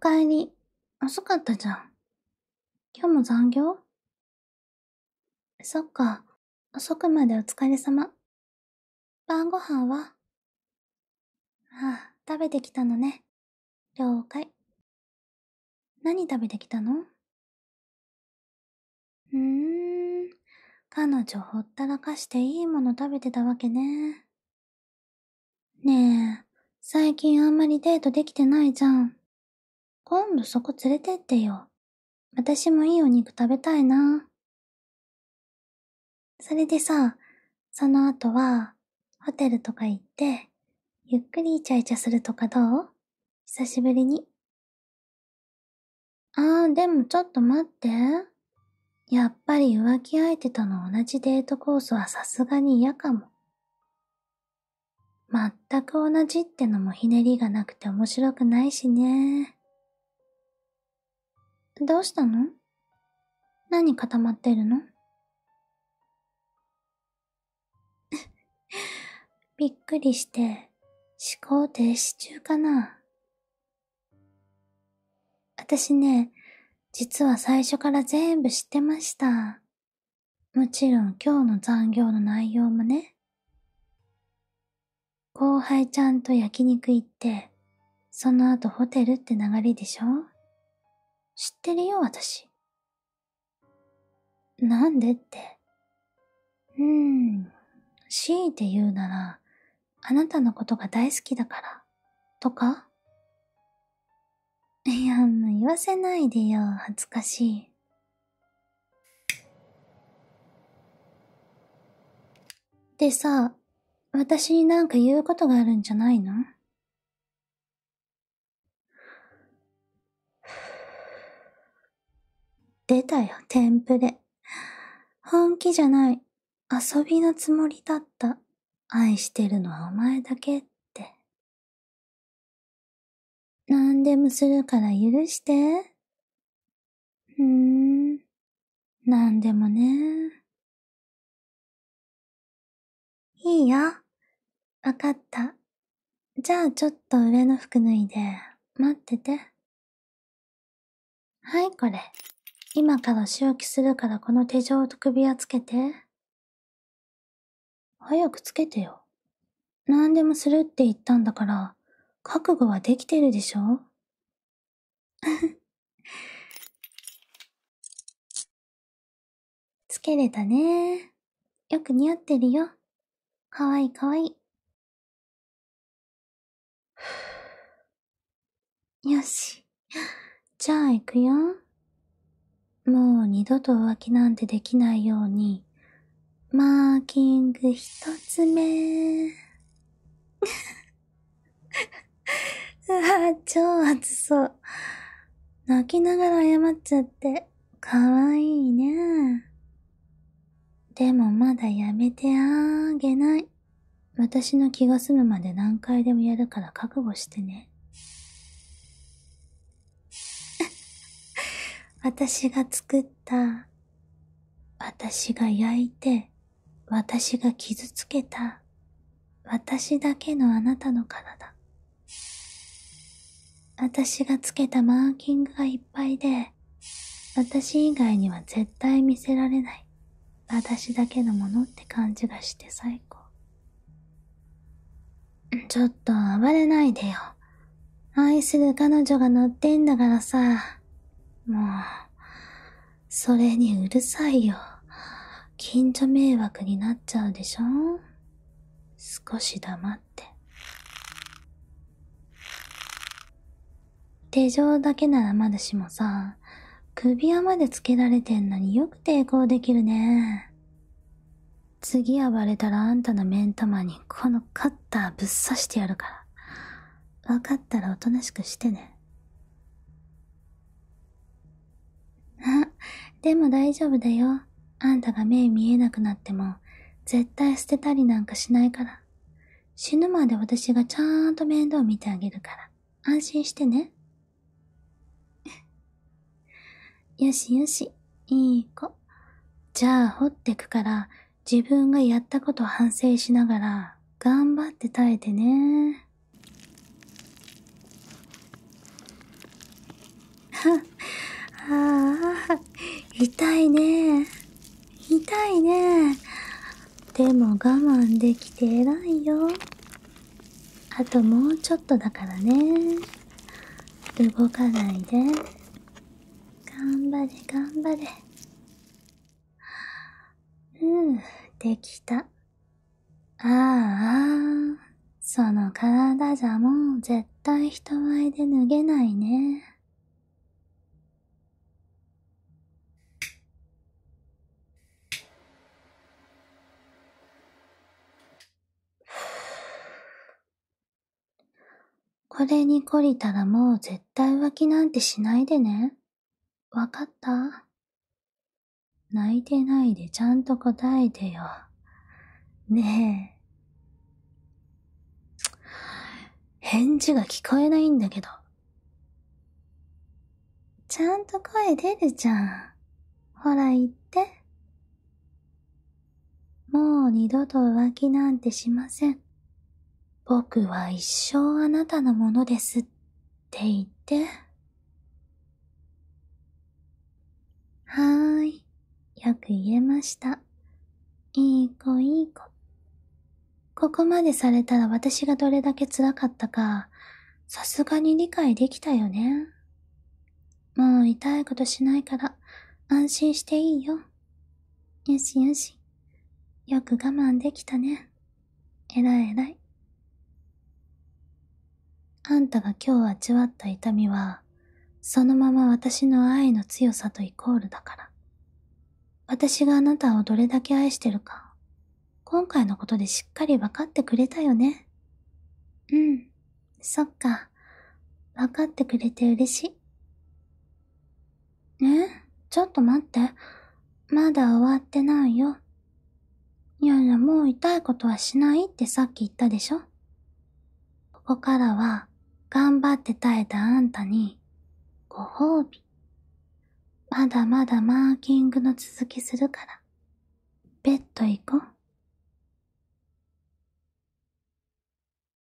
帰り。遅かったじゃん。今日も残業そっか。遅くまでお疲れ様。晩ご飯はああ、食べてきたのね。了解。何食べてきたのうーん。彼女ほったらかしていいもの食べてたわけね。ねえ、最近あんまりデートできてないじゃん。今度そこ連れてってよ。私もいいお肉食べたいな。それでさ、その後は、ホテルとか行って、ゆっくりイチャイチャするとかどう久しぶりに。あー、でもちょっと待って。やっぱり浮気相手との同じデートコースはさすがに嫌かも。全く同じってのもひねりがなくて面白くないしね。どうしたの何固まってるの びっくりして思考停止中かな私ね、実は最初から全部知ってました。もちろん今日の残業の内容もね。後輩ちゃんと焼肉行って、その後ホテルって流れでしょ知ってるよ、私。なんでって。うーん、強いて言うなら、あなたのことが大好きだから、とかいや、もう言わせないでよ、恥ずかしい。でさ、私になんか言うことがあるんじゃないの出たよ、テンプレ。本気じゃない。遊びのつもりだった。愛してるのはお前だけって。何でもするから許して。ふーん。何でもね。いいよ。わかった。じゃあちょっと上の服脱いで、待ってて。はい、これ。今から仕置きするからこの手錠と首輪つけて。早くつけてよ。何でもするって言ったんだから、覚悟はできてるでしょ つけれたね。よく似合ってるよ。かわいいかわいい。よし。じゃあ行くよ。もう二度と浮気なんてできないように、マーキング一つ目。うわ、超暑そう。泣きながら謝っちゃって、かわいいね。でもまだやめてあげない。私の気が済むまで何回でもやるから覚悟してね。私が作った、私が焼いて、私が傷つけた、私だけのあなたの体。私がつけたマーキングがいっぱいで、私以外には絶対見せられない、私だけのものって感じがして最高。ちょっと暴れないでよ。愛する彼女が乗ってんだからさ。もう、それにうるさいよ。近所迷惑になっちゃうでしょ少し黙って。手錠だけならまだしもさ、首輪までつけられてんのによく抵抗できるね。次暴れたらあんたの目ん玉にこのカッターぶっ刺してやるから。分かったらおとなしくしてね。あ、でも大丈夫だよ。あんたが目見えなくなっても、絶対捨てたりなんかしないから。死ぬまで私がちゃんと面倒見てあげるから、安心してね。よしよし、いい子。じゃあ掘ってくから、自分がやったこと反省しながら、頑張って耐えてね。は ああ、痛いね。痛いね。でも我慢できて偉いよ。あともうちょっとだからね。動かないで。頑張れ、頑張れ。うん、できた。ああ、その体じゃもう絶対人前で脱げないね。これに懲りたらもう絶対浮気なんてしないでね。わかった泣いてないでちゃんと答えてよ。ねえ。返事が聞こえないんだけど。ちゃんと声出るじゃん。ほら言って。もう二度と浮気なんてしません。僕は一生あなたのものですって言って。はーい。よく言えました。いい子いい子。ここまでされたら私がどれだけ辛かったか、さすがに理解できたよね。もう痛いことしないから、安心していいよ。よしよし。よく我慢できたね。えらいえらい。あんたが今日味わった痛みは、そのまま私の愛の強さとイコールだから。私があなたをどれだけ愛してるか、今回のことでしっかり分かってくれたよね。うん、そっか。分かってくれて嬉しい。ねちょっと待って。まだ終わってないよ。いやいや、もう痛いことはしないってさっき言ったでしょここからは、頑張って耐えたあんたに、ご褒美。まだまだマーキングの続きするから、ベッド行こう。